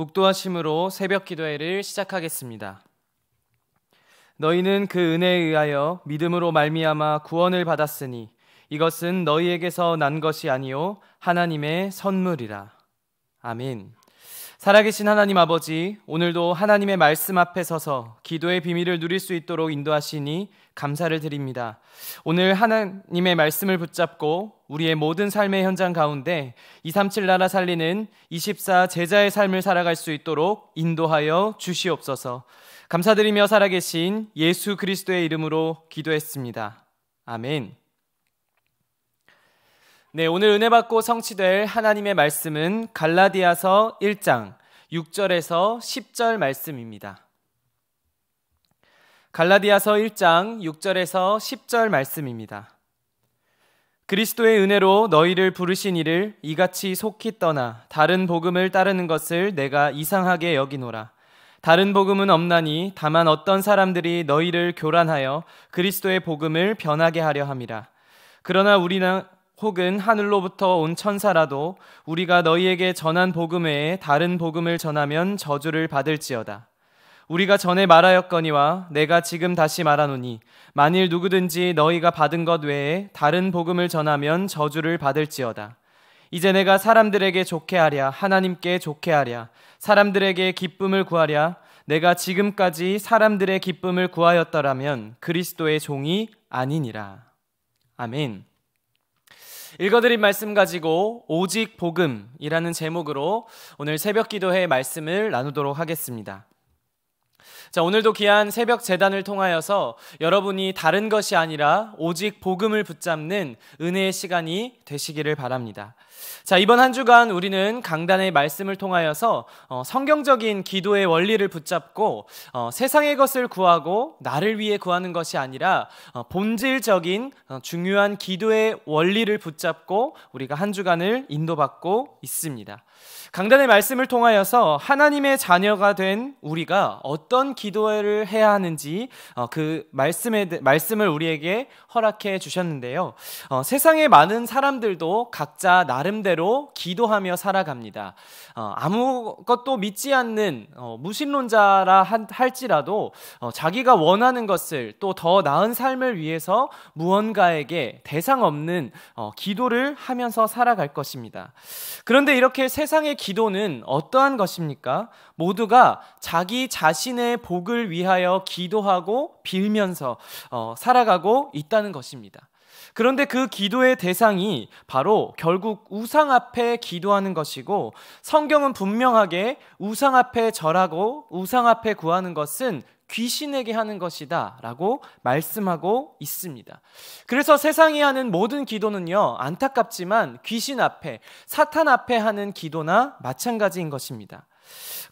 묵도하심으로 새벽 기도회를 시작하겠습니다. 너희는 그 은혜에 의하여 믿음으로 말미암아 구원을 받았으니 이것은 너희에게서 난 것이 아니요 하나님의 선물이라. 아멘. 살아계신 하나님 아버지, 오늘도 하나님의 말씀 앞에 서서 기도의 비밀을 누릴 수 있도록 인도하시니 감사를 드립니다. 오늘 하나님의 말씀을 붙잡고 우리의 모든 삶의 현장 가운데 237 나라 살리는 24 제자의 삶을 살아갈 수 있도록 인도하여 주시옵소서. 감사드리며 살아계신 예수 그리스도의 이름으로 기도했습니다. 아멘. 네, 오늘 은혜 받고 성취될 하나님의 말씀은 갈라디아서 1장 6절에서 10절 말씀입니다. 갈라디아서 1장 6절에서 10절 말씀입니다. 그리스도의 은혜로 너희를 부르신 이를 이같이 속히 떠나 다른 복음을 따르는 것을 내가 이상하게 여기노라. 다른 복음은 없나니 다만 어떤 사람들이 너희를 교란하여 그리스도의 복음을 변하게 하려 함이라. 그러나 우리는 혹은 하늘로부터 온 천사라도 우리가 너희에게 전한 복음 외에 다른 복음을 전하면 저주를 받을지어다. 우리가 전에 말하였거니와 내가 지금 다시 말하노니 만일 누구든지 너희가 받은 것 외에 다른 복음을 전하면 저주를 받을지어다. 이제 내가 사람들에게 좋게 하랴 하나님께 좋게 하랴 사람들에게 기쁨을 구하랴 내가 지금까지 사람들의 기쁨을 구하였더라면 그리스도의 종이 아니니라. 아멘. 읽어드린 말씀 가지고 오직 복음이라는 제목으로 오늘 새벽 기도회 말씀을 나누도록 하겠습니다. 자, 오늘도 귀한 새벽 재단을 통하여서 여러분이 다른 것이 아니라 오직 복음을 붙잡는 은혜의 시간이 되시기를 바랍니다. 자, 이번 한 주간 우리는 강단의 말씀을 통하여서 어, 성경적인 기도의 원리를 붙잡고 어, 세상의 것을 구하고 나를 위해 구하는 것이 아니라 어, 본질적인 어, 중요한 기도의 원리를 붙잡고 우리가 한 주간을 인도받고 있습니다. 강단의 말씀을 통하여서 하나님의 자녀가 된 우리가 어떤 기도를 해야 하는지 어, 그 말씀에 말씀을 우리에게 허락해 주셨는데요. 어, 세상의 많은 사람들도 각자 나름대로 기도하며 살아갑니다. 어, 아무것도 믿지 않는 무신론자라 할지라도 자기가 원하는 것을 또 더 나은 삶을 위해서 무언가에게 대상 없는 기도를 하면서 살아갈 것입니다. 그런데 이렇게 세상의 기도는 어떠한 것입니까? 모두가 자기 자신의 복을 위하여 기도하고 빌면서 어, 살아가고 있다는 것입니다. 그런데 그 기도의 대상이 바로 결국 우상 앞에 기도하는 것이고 성경은 분명하게 우상 앞에 절하고 우상 앞에 구하는 것은 귀신에게 하는 것이다 라고 말씀하고 있습니다. 그래서 세상이 하는 모든 기도는요, 안타깝지만 귀신 앞에, 사탄 앞에 하는 기도나 마찬가지인 것입니다.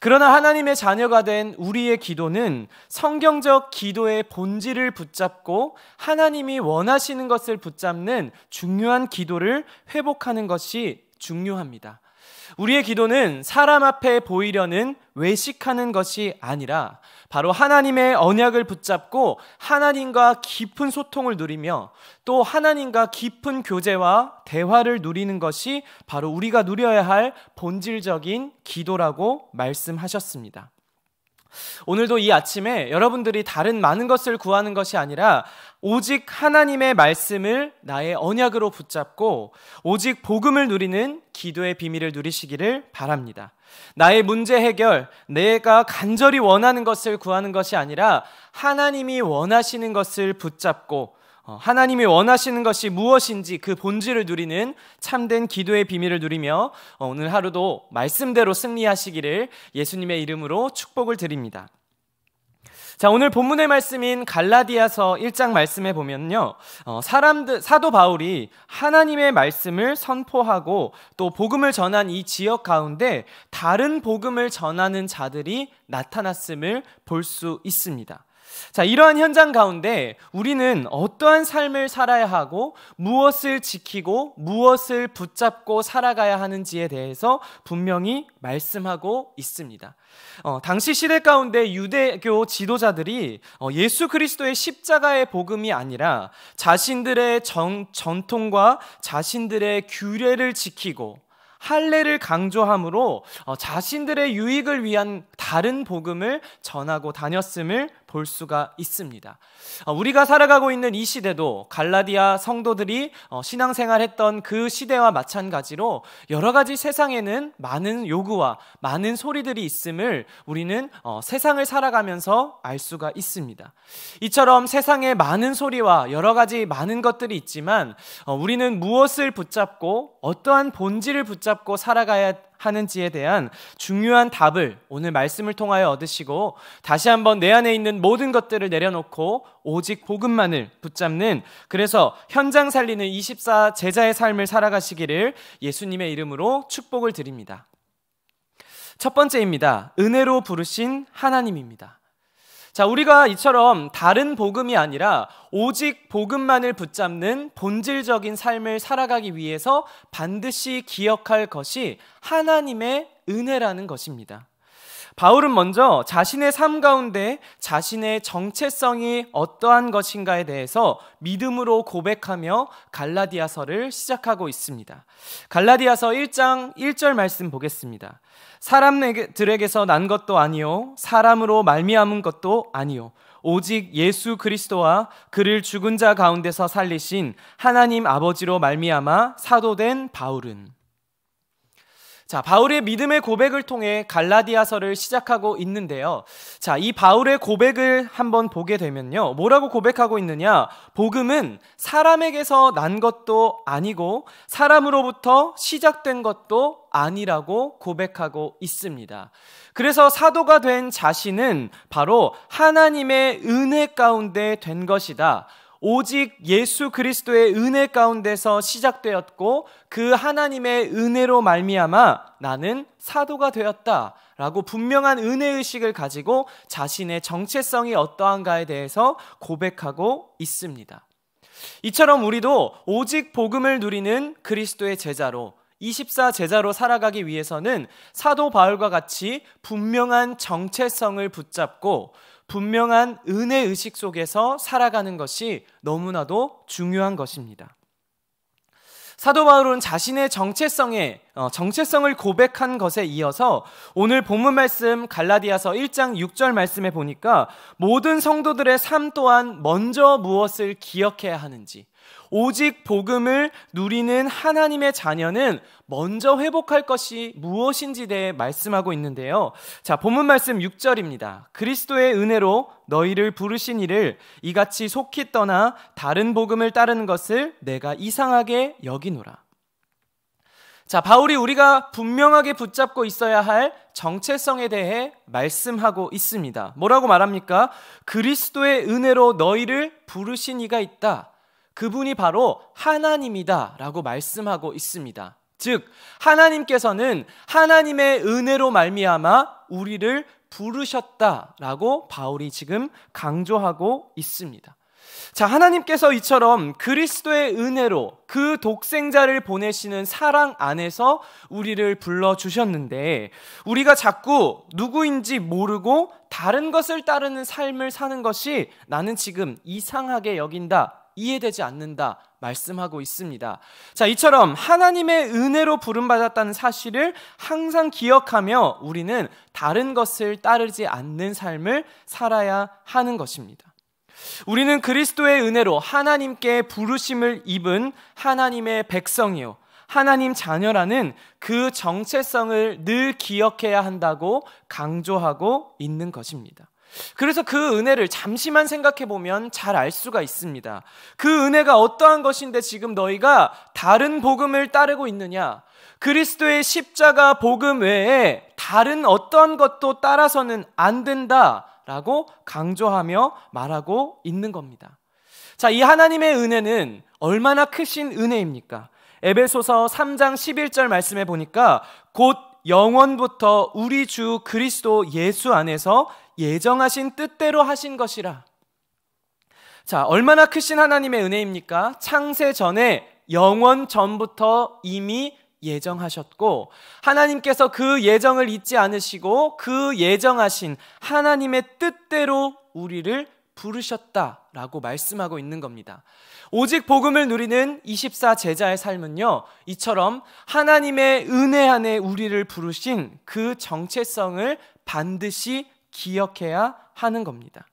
그러나 하나님의 자녀가 된 우리의 기도는 성경적 기도의 본질을 붙잡고 하나님이 원하시는 것을 붙잡는 중요한 기도를 회복하는 것이 중요합니다. 우리의 기도는 사람 앞에 보이려는 외식하는 것이 아니라 바로 하나님의 언약을 붙잡고 하나님과 깊은 소통을 누리며 또 하나님과 깊은 교제와 대화를 누리는 것이 바로 우리가 누려야 할 본질적인 기도라고 말씀하셨습니다. 오늘도 이 아침에 여러분들이 다른 많은 것을 구하는 것이 아니라 오직 하나님의 말씀을 나의 언약으로 붙잡고 오직 복음을 누리는 기도의 비밀을 누리시기를 바랍니다. 나의 문제 해결, 내가 간절히 원하는 것을 구하는 것이 아니라 하나님이 원하시는 것을 붙잡고 어, 하나님이 원하시는 것이 무엇인지 그 본질을 누리는 참된 기도의 비밀을 누리며 어, 오늘 하루도 말씀대로 승리하시기를 예수님의 이름으로 축복을 드립니다. 자, 오늘 본문의 말씀인 갈라디아서 1장 말씀에 보면요. 어, 사람들, 사도 바울이 하나님의 말씀을 선포하고 또 복음을 전한 이 지역 가운데 다른 복음을 전하는 자들이 나타났음을 볼 수 있습니다. 자, 이러한 현장 가운데 우리는 어떠한 삶을 살아야 하고 무엇을 지키고 무엇을 붙잡고 살아가야 하는지에 대해서 분명히 말씀하고 있습니다. 어, 당시 시대 가운데 유대교 지도자들이 어, 예수 그리스도의 십자가의 복음이 아니라 자신들의 정, 전통과 자신들의 규례를 지키고 할례를 강조함으로 어, 자신들의 유익을 위한 다른 복음을 전하고 다녔음을 볼 수가 있습니다. 어, 우리가 살아가고 있는 이 시대도 갈라디아 성도들이 어, 신앙생활 했던 그 시대와 마찬가지로 여러 가지 세상에는 많은 요구와 많은 소리들이 있음을 우리는 어, 세상을 살아가면서 알 수가 있습니다. 이처럼 세상에 많은 소리와 여러 가지 많은 것들이 있지만 우리는 무엇을 붙잡고 어떠한 본질을 붙잡고 살아가야 하는지에 대한 중요한 답을 오늘 말씀을 통하여 얻으시고 다시 한번 내 안에 있는 모든 것들을 내려놓고 오직 복음만을 붙잡는 그래서 현장 살리는 24 제자의 삶을 살아가시기를 예수님의 이름으로 축복을 드립니다. 첫 번째입니다. 은혜로 부르신 하나님입니다. 자, 우리가 이처럼 다른 복음이 아니라 오직 복음만을 붙잡는 본질적인 삶을 살아가기 위해서 반드시 기억할 것이 하나님의 은혜라는 것입니다. 바울은 먼저 자신의 삶 가운데 자신의 정체성이 어떠한 것인가에 대해서 믿음으로 고백하며 갈라디아서를 시작하고 있습니다. 갈라디아서 1장 1절 말씀 보겠습니다. 사람들에게서 난 것도 아니요 사람으로 말미암은 것도 아니요 오직 예수 그리스도와 그를 죽은 자 가운데서 살리신 하나님 아버지로 말미암아 사도된 바울은 자, 바울의 믿음의 고백을 통해 갈라디아서를 시작하고 있는데요. 자, 이 바울의 고백을 한번 보게 되면요. 뭐라고 고백하고 있느냐? 복음은 사람에게서 난 것도 아니고 사람으로부터 시작된 것도 아니라고 고백하고 있습니다. 그래서 사도가 된 자신은 바로 하나님의 은혜 가운데 된 것이다. 오직 예수 그리스도의 은혜 가운데서 시작되었고 그 하나님의 은혜로 말미암아 나는 사도가 되었다라고 분명한 은혜 의식을 가지고 자신의 정체성이 어떠한가에 대해서 고백하고 있습니다. 이처럼 우리도 오직 복음을 누리는 그리스도의 제자로 24 제자로 살아가기 위해서는 사도 바울과 같이 분명한 정체성을 붙잡고 분명한 은혜 의식 속에서 살아가는 것이 너무나도 중요한 것입니다. 사도 바울은 자신의 정체성에 어, 정체성을 고백한 것에 이어서 오늘 본문 말씀 갈라디아서 1장 6절 말씀에 보니까 모든 성도들의 삶 또한 먼저 무엇을 기억해야 하는지 오직 복음을 누리는 하나님의 자녀는 먼저 회복할 것이 무엇인지 대해 말씀하고 있는데요. 자, 본문 말씀 6절입니다. 그리스도의 은혜로 너희를 부르신 이를 이같이 속히 떠나 다른 복음을 따르는 것을 내가 이상하게 여기노라. 자, 바울이 우리가 분명하게 붙잡고 있어야 할 정체성에 대해 말씀하고 있습니다. 뭐라고 말합니까? 그리스도의 은혜로 너희를 부르신 이가 있다. 그분이 바로 하나님이다라고 말씀하고 있습니다. 즉 하나님께서는 하나님의 은혜로 말미암아 우리를 부르셨다라고 바울이 지금 강조하고 있습니다. 자, 하나님께서 이처럼 그리스도의 은혜로 그 독생자를 보내시는 사랑 안에서 우리를 불러 주셨는데 우리가 자꾸 누구인지 모르고 다른 것을 따르는 삶을 사는 것이 나는 지금 이상하게 여긴다. 이해되지 않는다 말씀하고 있습니다. 자, 이처럼 하나님의 은혜로 부름받았다는 사실을 항상 기억하며 우리는 다른 것을 따르지 않는 삶을 살아야 하는 것입니다. 우리는 그리스도의 은혜로 하나님께 부르심을 입은 하나님의 백성이요. 하나님 자녀라는 그 정체성을 늘 기억해야 한다고 강조하고 있는 것입니다. 그래서 그 은혜를 잠시만 생각해 보면 잘 알 수가 있습니다. 그 은혜가 어떠한 것인데 지금 너희가 다른 복음을 따르고 있느냐? 그리스도의 십자가 복음 외에 다른 어떤 것도 따라서는 안 된다라고 강조하며 말하고 있는 겁니다. 자, 이 하나님의 은혜는 얼마나 크신 은혜입니까? 에베소서 3장 11절 말씀에 보니까 곧 영원부터 우리 주 그리스도 예수 안에서 예정하신 뜻대로 하신 것이라. 자, 얼마나 크신 하나님의 은혜입니까? 창세 전에 영원 전부터 이미 예정하셨고, 하나님께서 그 예정을 잊지 않으시고, 그 예정하신 하나님의 뜻대로 우리를 부르셨다라고 말씀하고 있는 겁니다. 오직 복음을 누리는 24 제자의 삶은요, 이처럼 하나님의 은혜 안에 우리를 부르신 그 정체성을 반드시 기억해야 하는 겁니다.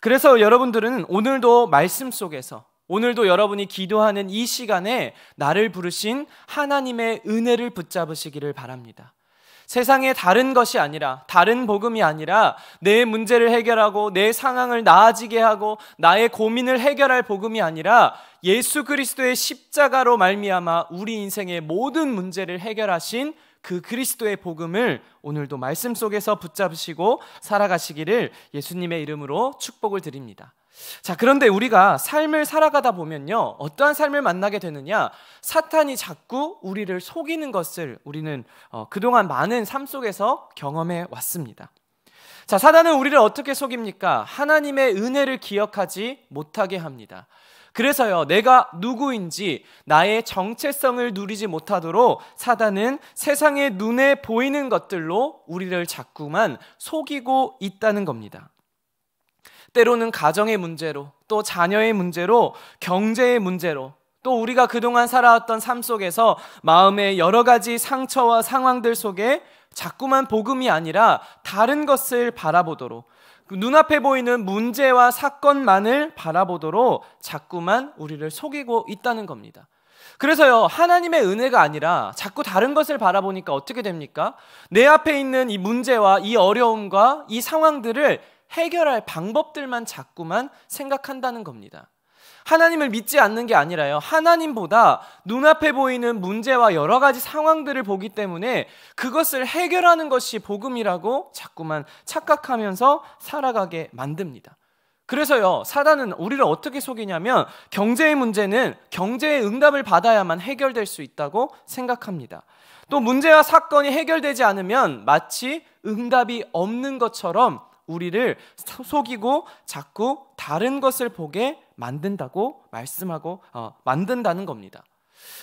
그래서 여러분들은 오늘도 말씀 속에서 오늘도 여러분이 기도하는 이 시간에 나를 부르신 하나님의 은혜를 붙잡으시기를 바랍니다. 세상의 다른 것이 아니라 다른 복음이 아니라 내 문제를 해결하고 내 상황을 나아지게 하고 나의 고민을 해결할 복음이 아니라 예수 그리스도의 십자가로 말미암아 우리 인생의 모든 문제를 해결하신 그 그리스도의 복음을 오늘도 말씀 속에서 붙잡으시고 살아가시기를 예수님의 이름으로 축복을 드립니다. 자, 그런데 우리가 삶을 살아가다 보면요. 어떠한 삶을 만나게 되느냐? 사탄이 자꾸 우리를 속이는 것을 우리는 어, 그동안 많은 삶 속에서 경험해 왔습니다. 자, 사단은 우리를 어떻게 속입니까? 하나님의 은혜를 기억하지 못하게 합니다. 그래서요, 내가 누구인지 나의 정체성을 누리지 못하도록 사단은 세상의 눈에 보이는 것들로 우리를 자꾸만 속이고 있다는 겁니다. 때로는 가정의 문제로, 또 자녀의 문제로, 경제의 문제로, 또 우리가 그동안 살아왔던 삶 속에서 마음의 여러 가지 상처와 상황들 속에 자꾸만 복음이 아니라 다른 것을 바라보도록 그 눈앞에 보이는 문제와 사건만을 바라보도록 자꾸만 우리를 속이고 있다는 겁니다. 그래서요, 하나님의 은혜가 아니라 자꾸 다른 것을 바라보니까 어떻게 됩니까? 내 앞에 있는 이 문제와 이 어려움과 이 상황들을 해결할 방법들만 자꾸만 생각한다는 겁니다. 하나님을 믿지 않는 게 아니라요. 하나님보다 눈앞에 보이는 문제와 여러 가지 상황들을 보기 때문에 그것을 해결하는 것이 복음이라고 자꾸만 착각하면서 살아가게 만듭니다. 그래서요, 사단은 우리를 어떻게 속이냐면 경제의 문제는 경제의 응답을 받아야만 해결될 수 있다고 생각합니다. 또 문제와 사건이 해결되지 않으면 마치 응답이 없는 것처럼 우리를 속이고 자꾸 다른 것을 보게 만든다고 말씀하고 어, 만든다는 겁니다.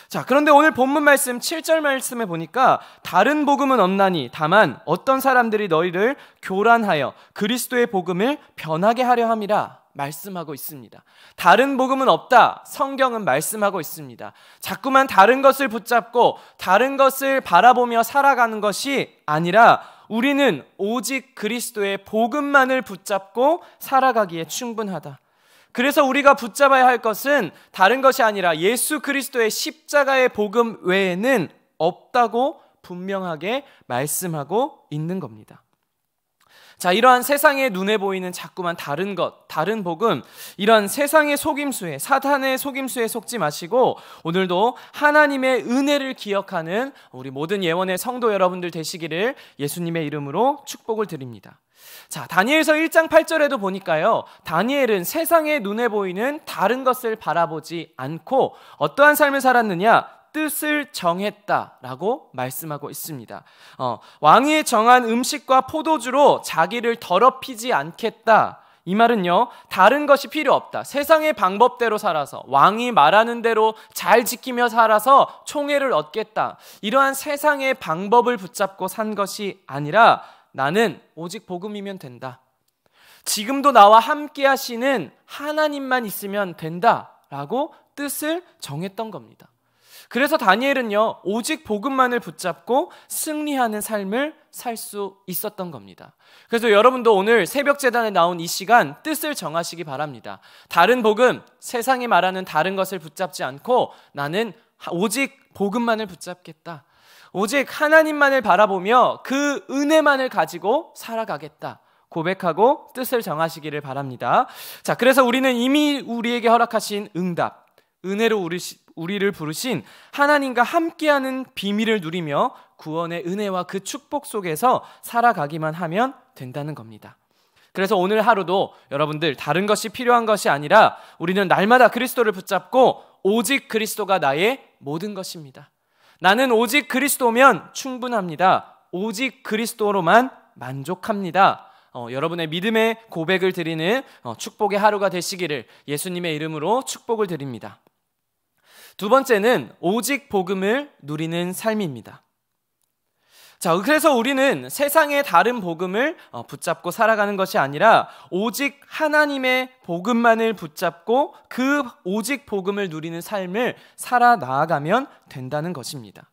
자, 그런데 오늘 본문 말씀 7절 말씀에 보니까 다른 복음은 없나니 다만 어떤 사람들이 너희를 교란하여 그리스도의 복음을 변하게 하려 함이라 말씀하고 있습니다. 다른 복음은 없다. 성경은 말씀하고 있습니다. 자꾸만 다른 것을 붙잡고 다른 것을 바라보며 살아가는 것이 아니라 우리는 오직 그리스도의 복음만을 붙잡고 살아가기에 충분하다. 그래서 우리가 붙잡아야 할 것은 다른 것이 아니라 예수 그리스도의 십자가의 복음 외에는 없다고 분명하게 말씀하고 있는 겁니다. 자, 이러한 세상의 눈에 보이는 자꾸만 다른 것, 다른 복음, 이런 세상의 속임수에, 사탄의 속임수에 속지 마시고, 오늘도 하나님의 은혜를 기억하는 우리 모든 예원의 성도 여러분들 되시기를 예수님의 이름으로 축복을 드립니다. 자, 다니엘서 1장 8절에도 보니까요, 다니엘은 세상의 눈에 보이는 다른 것을 바라보지 않고 어떠한 삶을 살았느냐? 뜻을 정했다라고 말씀하고 있습니다. 어, 왕이 정한 음식과 포도주로 자기를 더럽히지 않겠다. 이 말은요, 다른 것이 필요 없다. 세상의 방법대로 살아서, 왕이 말하는 대로 잘 지키며 살아서 총애를 얻겠다. 이러한 세상의 방법을 붙잡고 산 것이 아니라 나는 오직 복음이면 된다. 지금도 나와 함께 하시는 하나님만 있으면 된다. 라고 뜻을 정했던 겁니다. 그래서 다니엘은요, 오직 복음만을 붙잡고 승리하는 삶을 살 수 있었던 겁니다. 그래서 여러분도 오늘 새벽 재단에 나온 이 시간 뜻을 정하시기 바랍니다. 다른 복음, 세상이 말하는 다른 것을 붙잡지 않고 나는 오직 복음만을 붙잡겠다. 오직 하나님만을 바라보며 그 은혜만을 가지고 살아가겠다. 고백하고 뜻을 정하시기를 바랍니다. 자, 그래서 우리는 이미 우리에게 허락하신 응답, 은혜로 우리 우리를 부르신 하나님과 함께하는 비밀을 누리며 구원의 은혜와 그 축복 속에서 살아가기만 하면 된다는 겁니다. 그래서 오늘 하루도 여러분들 다른 것이 필요한 것이 아니라 우리는 날마다 그리스도를 붙잡고 오직 그리스도가 나의 모든 것입니다. 나는 오직 그리스도면 충분합니다. 오직 그리스도로만 만족합니다. 어, 여러분의 믿음의 고백을 드리는 어, 축복의 하루가 되시기를 예수님의 이름으로 축복을 드립니다. 두 번째는 오직 복음을 누리는 삶입니다. 자, 그래서 우리는 세상의 다른 복음을 어, 붙잡고 살아가는 것이 아니라 오직 하나님의 복음만을 붙잡고 그 오직 복음을 누리는 삶을 살아 나아가면 된다는 것입니다.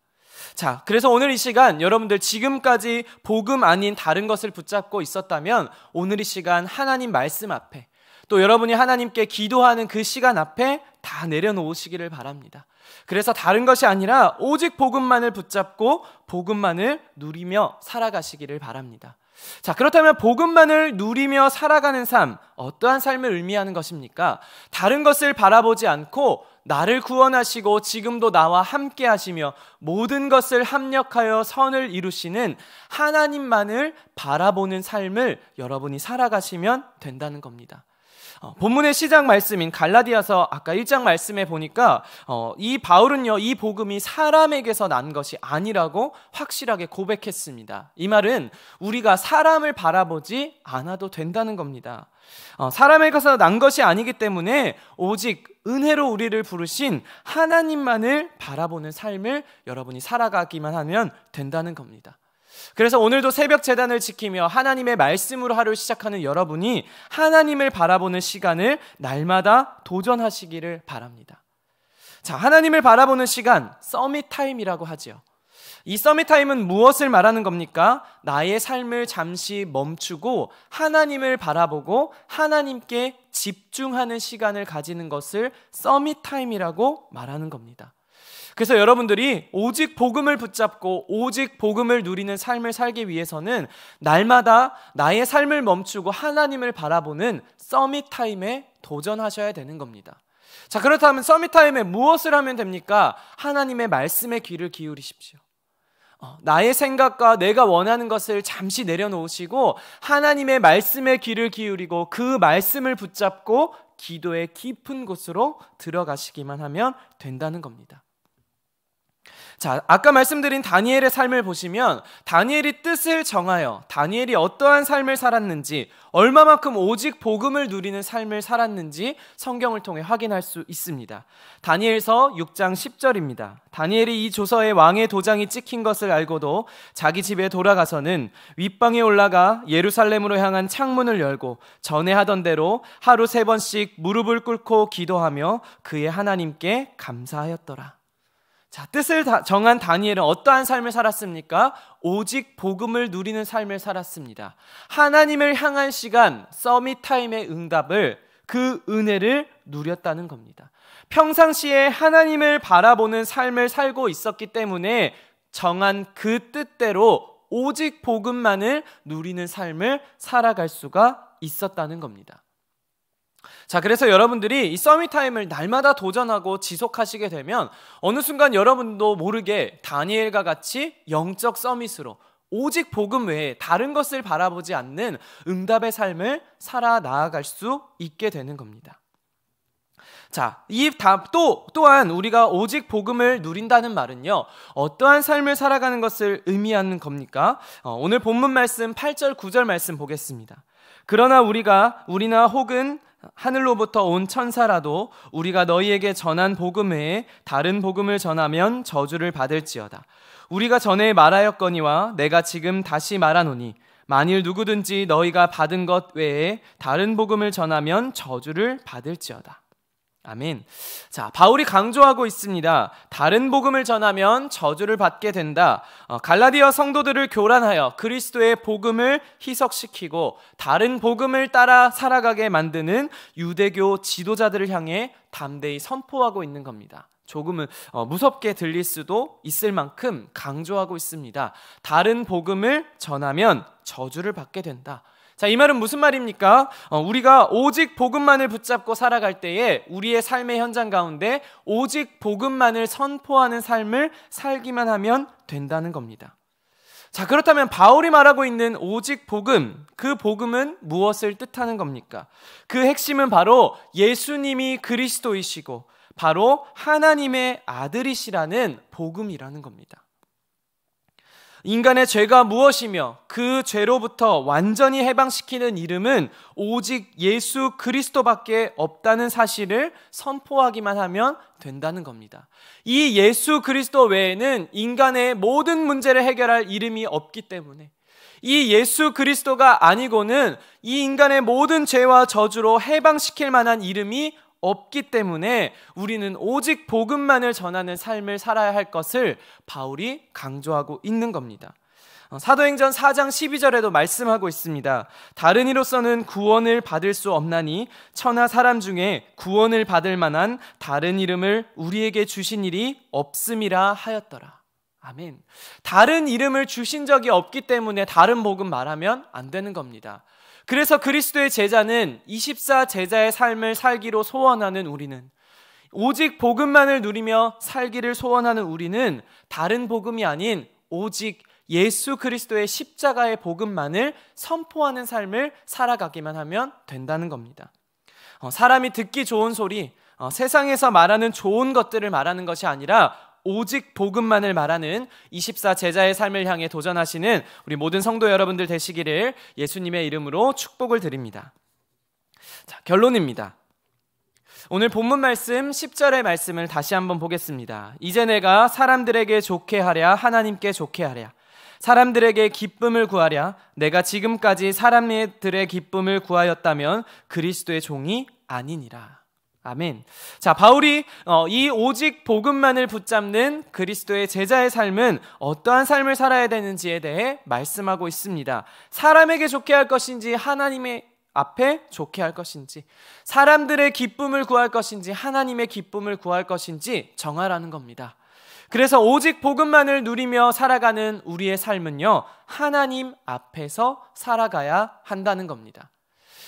자, 그래서 오늘 이 시간 여러분들 지금까지 복음 아닌 다른 것을 붙잡고 있었다면 오늘 이 시간 하나님 말씀 앞에 또 여러분이 하나님께 기도하는 그 시간 앞에 다 내려놓으시기를 바랍니다. 그래서 다른 것이 아니라 오직 복음만을 붙잡고 복음만을 누리며 살아가시기를 바랍니다. 자, 그렇다면 복음만을 누리며 살아가는 삶, 어떠한 삶을 의미하는 것입니까? 다른 것을 바라보지 않고 나를 구원하시고 지금도 나와 함께 하시며 모든 것을 합력하여 선을 이루시는 하나님만을 바라보는 삶을 여러분이 살아가시면 된다는 겁니다. 어, 본문의 시작 말씀인 갈라디아서 아까 1장 말씀에 보니까 어, 이 바울은요 이 복음이 사람에게서 난 것이 아니라고 확실하게 고백했습니다. 이 말은 우리가 사람을 바라보지 않아도 된다는 겁니다. 어, 사람에게서 난 것이 아니기 때문에 오직 은혜로 우리를 부르신 하나님만을 바라보는 삶을 여러분이 살아가기만 하면 된다는 겁니다. 그래서 오늘도 새벽 재단을 지키며 하나님의 말씀으로 하루를 시작하는 여러분이 하나님을 바라보는 시간을 날마다 도전하시기를 바랍니다. 자, 하나님을 바라보는 시간, 서밋 타임이라고 하지요. 이 서밋 타임은 무엇을 말하는 겁니까? 나의 삶을 잠시 멈추고 하나님을 바라보고 하나님께 집중하는 시간을 가지는 것을 서밋 타임이라고 말하는 겁니다. 그래서 여러분들이 오직 복음을 붙잡고 오직 복음을 누리는 삶을 살기 위해서는 날마다 나의 삶을 멈추고 하나님을 바라보는 서밋 타임에 도전하셔야 되는 겁니다. 자, 그렇다면 서밋 타임에 무엇을 하면 됩니까? 하나님의 말씀에 귀를 기울이십시오. 어, 나의 생각과 내가 원하는 것을 잠시 내려놓으시고 하나님의 말씀에 귀를 기울이고 그 말씀을 붙잡고 기도의 깊은 곳으로 들어가시기만 하면 된다는 겁니다. 자, 아까 말씀드린 다니엘의 삶을 보시면 다니엘이 뜻을 정하여 다니엘이 어떠한 삶을 살았는지 얼마만큼 오직 복음을 누리는 삶을 살았는지 성경을 통해 확인할 수 있습니다. 다니엘서 6장 10절입니다. 다니엘이 이 조서에 왕의 도장이 찍힌 것을 알고도 자기 집에 돌아가서는 윗방에 올라가 예루살렘으로 향한 창문을 열고 전에 하던 대로 하루 세 번씩 무릎을 꿇고 기도하며 그의 하나님께 감사하였더라. 자, 뜻을 정한 다니엘은 어떠한 삶을 살았습니까? 오직 복음을 누리는 삶을 살았습니다. 하나님을 향한 시간, 서밋 타임의 응답을 그 은혜를 누렸다는 겁니다. 평상시에 하나님을 바라보는 삶을 살고 있었기 때문에 정한 그 뜻대로 오직 복음만을 누리는 삶을 살아갈 수가 있었다는 겁니다. 자, 그래서 여러분들이 이 서밋 타임을 날마다 도전하고 지속하시게 되면 어느 순간 여러분도 모르게 다니엘과 같이 영적 서밋으로 오직 복음 외에 다른 것을 바라보지 않는 응답의 삶을 살아 나아갈 수 있게 되는 겁니다. 자, 이 답도 또한 우리가 오직 복음을 누린다는 말은요. 어떠한 삶을 살아가는 것을 의미하는 겁니까? 어, 오늘 본문 말씀 8절 9절 말씀 보겠습니다. 그러나 우리가 우리나 혹은 하늘로부터 온 천사라도 우리가 너희에게 전한 복음 외에 다른 복음을 전하면 저주를 받을지어다. 우리가 전에 말하였거니와 내가 지금 다시 말하노니 만일 누구든지 너희가 받은 것 외에 다른 복음을 전하면 저주를 받을지어다. 아멘. 자, 바울이 강조하고 있습니다. 다른 복음을 전하면 저주를 받게 된다. 어, 갈라디아 성도들을 교란하여 그리스도의 복음을 희석시키고 다른 복음을 따라 살아가게 만드는 유대교 지도자들을 향해 담대히 선포하고 있는 겁니다. 조금은 어, 무섭게 들릴 수도 있을 만큼 강조하고 있습니다. 다른 복음을 전하면 저주를 받게 된다. 자, 이 말은 무슨 말입니까? 어, 우리가 오직 복음만을 붙잡고 살아갈 때에 우리의 삶의 현장 가운데 오직 복음만을 선포하는 삶을 살기만 하면 된다는 겁니다. 자, 그렇다면 바울이 말하고 있는 오직 복음, 그 복음은 무엇을 뜻하는 겁니까? 그 핵심은 바로 예수님이 그리스도이시고 바로 하나님의 아들이시라는 복음이라는 겁니다. 인간의 죄가 무엇이며 그 죄로부터 완전히 해방시키는 이름은 오직 예수 그리스도밖에 없다는 사실을 선포하기만 하면 된다는 겁니다. 이 예수 그리스도 외에는 인간의 모든 문제를 해결할 이름이 없기 때문에 이 예수 그리스도가 아니고는 이 인간의 모든 죄와 저주로 해방시킬 만한 이름이 없기 때문에 우리는 오직 복음만을 전하는 삶을 살아야 할 것을 바울이 강조하고 있는 겁니다. 어, 사도행전 4장 12절에도 말씀하고 있습니다. 다른 이로서는 구원을 받을 수 없나니 천하 사람 중에 구원을 받을 만한 다른 이름을 우리에게 주신 일이 없음이라 하였더라. 아멘. 다른 이름을 주신 적이 없기 때문에 다른 복음 말하면 안 되는 겁니다. 그래서 그리스도의 제자는 24 제자의 삶을 살기로 소원하는 우리는 오직 복음만을 누리며 살기를 소원하는 우리는 다른 복음이 아닌 오직 예수 그리스도의 십자가의 복음만을 선포하는 삶을 살아가기만 하면 된다는 겁니다. 어, 사람이 듣기 좋은 소리, 어, 세상에서 말하는 좋은 것들을 말하는 것이 아니라 오직 복음만을 말하는 24 제자의 삶을 향해 도전하시는 우리 모든 성도 여러분들 되시기를 예수님의 이름으로 축복을 드립니다. 자, 결론입니다. 오늘 본문 말씀 10절의 말씀을 다시 한번 보겠습니다. 이제 내가 사람들에게 좋게 하랴 하나님께 좋게 하랴 사람들에게 기쁨을 구하랴 내가 지금까지 사람들의 기쁨을 구하였다면 그리스도의 종이 아니니라. 아멘. 자, 바울이 어, 이 오직 복음만을 붙잡는 그리스도의 제자의 삶은 어떠한 삶을 살아야 되는지에 대해 말씀하고 있습니다. 사람에게 좋게 할 것인지 하나님의 앞에 좋게 할 것인지 사람들의 기쁨을 구할 것인지 하나님의 기쁨을 구할 것인지 정하라는 겁니다. 그래서 오직 복음만을 누리며 살아가는 우리의 삶은요, 하나님 앞에서 살아가야 한다는 겁니다.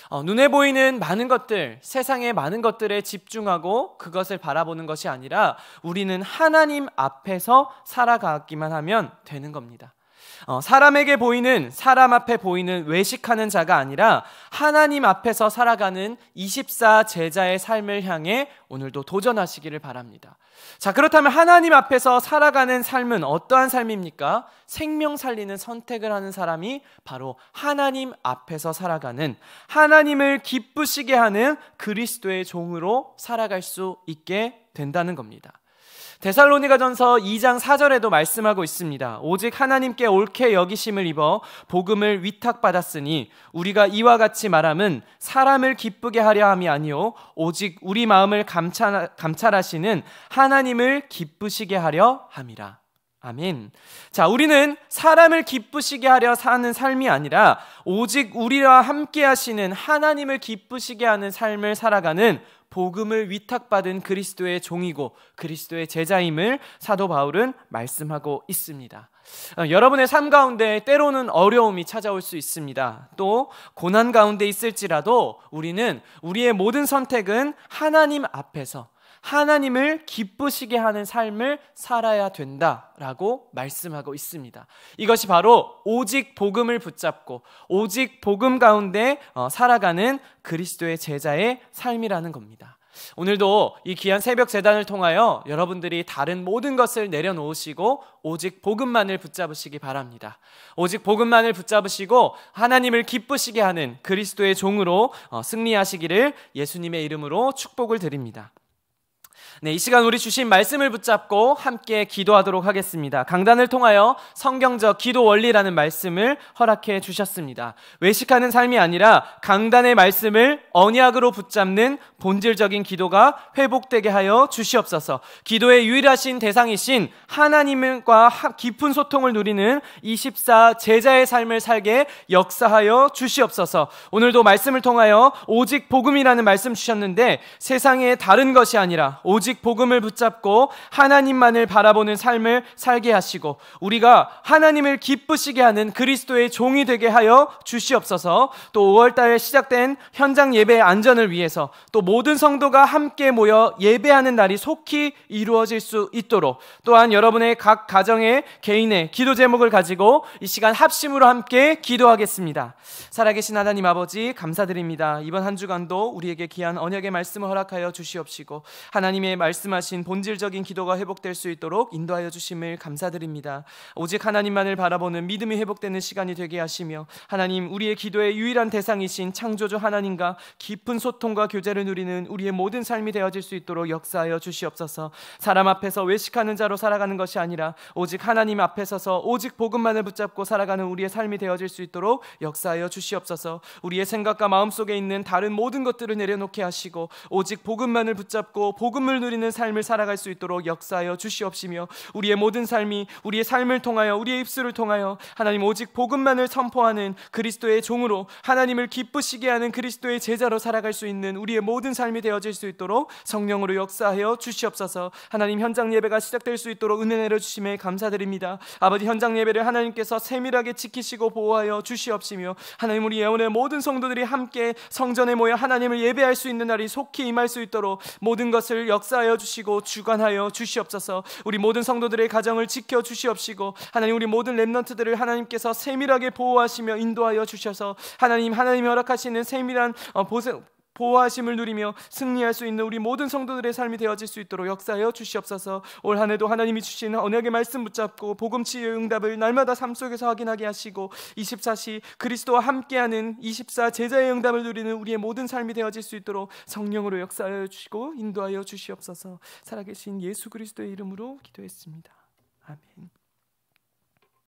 어, 눈에 보이는 많은 것들, 세상의 많은 것들에 집중하고 그것을 바라보는 것이 아니라 우리는 하나님 앞에서 살아가기만 하면 되는 겁니다. 어, 사람에게 보이는, 사람 앞에 보이는 외식하는 자가 아니라 하나님 앞에서 살아가는 24 제자의 삶을 향해 오늘도 도전하시기를 바랍니다. 자, 그렇다면 하나님 앞에서 살아가는 삶은 어떠한 삶입니까? 생명 살리는 선택을 하는 사람이 바로 하나님 앞에서 살아가는 하나님을 기쁘시게 하는 그리스도의 종으로 살아갈 수 있게 된다는 겁니다. 데살로니가전서 2장 4절에도 말씀하고 있습니다. 오직 하나님께 옳게 여기심을 입어 복음을 위탁받았으니 우리가 이와 같이 말함은 사람을 기쁘게 하려 함이 아니요 오직 우리 마음을 감찰, 하시는 하나님을 기쁘시게 하려 함이라. 아멘. 자, 우리는 사람을 기쁘시게 하려 사는 삶이 아니라 오직 우리와 함께 하시는 하나님을 기쁘시게 하는 삶을 살아가는 복음을 위탁받은 그리스도의 종이고 그리스도의 제자임을 사도 바울은 말씀하고 있습니다. 어, 여러분의 삶 가운데 때로는 어려움이 찾아올 수 있습니다. 또 고난 가운데 있을지라도 우리는 우리의 모든 선택은 하나님 앞에서 하나님을 기쁘시게 하는 삶을 살아야 된다라고 말씀하고 있습니다. 이것이 바로 오직 복음을 붙잡고 오직 복음 가운데 어, 살아가는 그리스도의 제자의 삶이라는 겁니다. 오늘도 이 귀한 새벽 재단을 통하여 여러분들이 다른 모든 것을 내려놓으시고 오직 복음만을 붙잡으시기 바랍니다. 오직 복음만을 붙잡으시고 하나님을 기쁘시게 하는 그리스도의 종으로 어, 승리하시기를 예수님의 이름으로 축복을 드립니다. 네, 이 시간 우리 주신 말씀을 붙잡고 함께 기도하도록 하겠습니다. 강단을 통하여 성경적 기도 원리라는 말씀을 허락해 주셨습니다. 외식하는 삶이 아니라 강단의 말씀을 언약으로 붙잡는 본질적인 기도가 회복되게 하여 주시옵소서. 기도의 유일하신 대상이신 하나님과 깊은 소통을 누리는 24 제자의 삶을 살게 역사하여 주시옵소서. 오늘도 말씀을 통하여 오직 복음이라는 말씀 주셨는데 세상에 다른 것이 아니라 오직 오직 복음을 붙잡고 하나님만을 바라보는 삶을 살게 하시고 우리가 하나님을 기쁘시게 하는 그리스도의 종이 되게 하여 주시옵소서. 또 5월 달에 시작된 현장 예배 안전을 위해서 또 모든 성도가 함께 모여 예배하는 날이 속히 이루어질 수 있도록 또한 여러분의 각 가정의 개인의 기도 제목을 가지고 이 시간 합심으로 함께 기도하겠습니다. 살아계신 하나님 아버지 감사드립니다. 이번 한 주간도 우리에게 귀한 언약의 말씀을 허락하여 주시옵시고 하나님의 말씀하신 본질적인 기도가 회복될 수 있도록 인도하여 주심을 감사드립니다. 오직 하나님만을 바라보는 믿음이 회복되는 시간이 되게 하시며 하나님 우리의 기도의 유일한 대상이신 창조주 하나님과 깊은 소통과 교제를 누리는 우리의 모든 삶이 되어질 수 있도록 역사하여 주시옵소서. 사람 앞에서 외식하는 자로 살아가는 것이 아니라 오직 하나님 앞에 서서 오직 복음만을 붙잡고 살아가는 우리의 삶이 되어질 수 있도록 역사하여 주시옵소서. 우리의 생각과 마음속에 있는 다른 모든 것들을 내려놓게 하시고 오직 복음만을 붙잡고 복음을 누리는 삶을 살아갈 수 있도록 역사하여 주시옵시며 우리의 모든 삶이 우리의 삶을 통하여 우리의 입술을 통하여 하나님 오직 복음만을 선포하는 그리스도의 종으로 하나님을 기쁘시게 하는 그리스도의 제자로 살아갈 수 있는 우리의 모든 삶이 되어질 수 있도록 성령으로 역사하여 주시옵소서 하나님 현장 예배가 시작될 수 있도록 은혜 내려 주심에 감사드립니다 아버지 현장 예배를 하나님께서 세밀하게 지키시고 보호하여 주시옵시며 하나님 우리 예원의 모든 성도들이 함께 성전에 모여 하나님을 예배할 수 있는 날이 속히 임할 수 있도록 모든 것을 역사 역사하여 주시고 주관하여 주시옵소서. 우리 모든 성도들의 가정을 지켜 주시옵시고 하나님 우리 모든 렘런트들을 하나님께서 세밀하게 보호하시며 인도하여 주셔서 하나님 하나님 허락하시는 세밀한 어, 보세 보호하심을 누리며 승리할 수 있는 우리 모든 성도들의 삶이 되어질 수 있도록 역사하여 주시옵소서. 올 한해도 하나님이 주신 언약의 말씀 붙잡고 복음 치유의 응답을 날마다 삶 속에서 확인하게 하시고 24시 그리스도와 함께하는 24 제자의 응답을 누리는 우리의 모든 삶이 되어질 수 있도록 성령으로 역사하여 주시고 인도하여 주시옵소서. 살아계신 예수 그리스도의 이름으로 기도했습니다. 아멘.